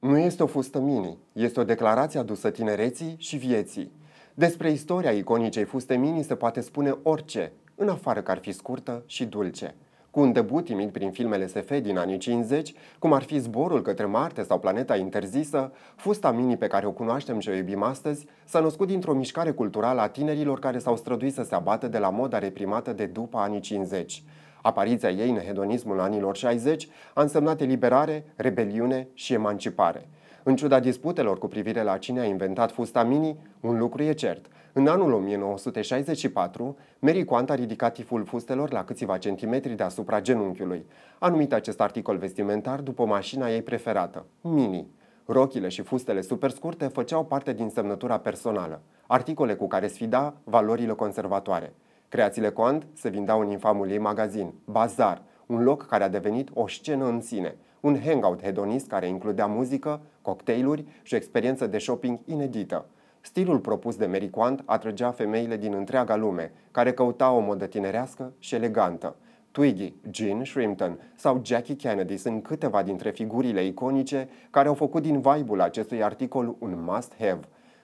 Nu este o fustă mini, este o declarație adusă tinereții și vieții. Despre istoria iconicei fuste mini se poate spune orice, în afară că ar fi scurtă și dulce. Cu un debut timid prin filmele SF din anii 50, cum ar fi Zborul către Marte sau Planeta Interzisă, fusta mini pe care o cunoaștem și o iubim astăzi s-a născut dintr-o mișcare culturală a tinerilor care s-au străduit să se abată de la moda reprimată de după anii 50. Apariția ei în hedonismul anilor 60 a însemnat eliberare, rebeliune și emancipare. În ciuda disputelor cu privire la cine a inventat fusta mini, un lucru e cert. În anul 1964, Mary Quant a ridicat tiful fustelor la câțiva centimetri deasupra genunchiului, a numit acest articol vestimentar după mașina ei preferată, Mini. Rochile și fustele super scurte făceau parte din semnătura personală, articole cu care sfida valorile conservatoare. Creațiile Quant se vindeau în infamul ei magazin, Bazar, un loc care a devenit o scenă în sine, un hangout hedonist care includea muzică, cocktailuri și o experiență de shopping inedită. Stilul propus de Mary Quant atrăgea femeile din întreaga lume, care căutau o modă tinerească și elegantă. Twiggy, Jean Shrimpton sau Jackie Kennedy sunt câteva dintre figurile iconice care au făcut din vibe-ul acestui articol un must-have.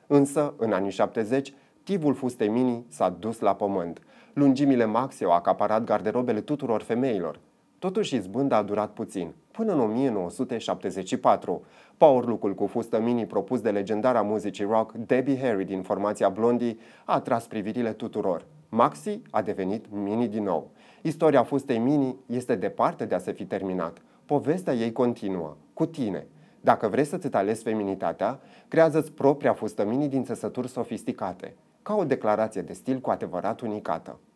Însă, în anii 70, Tivul fustei mini s-a dus la pământ. Lungimile maxi au acaparat garderobele tuturor femeilor. Totuși zbânda a durat puțin, până în 1974. Powerlook-ul cu fustă mini propus de legendara muzicii rock Debbie Harry din formația Blondie a atras privirile tuturor. Maxi a devenit mini din nou. Istoria fustei mini este departe de a se fi terminat. Povestea ei continuă, cu tine, dacă vrei să-ți alezi feminitatea, creează-ți propria mini din țesături sofisticate, ca o declarație de stil cu adevărat unicată.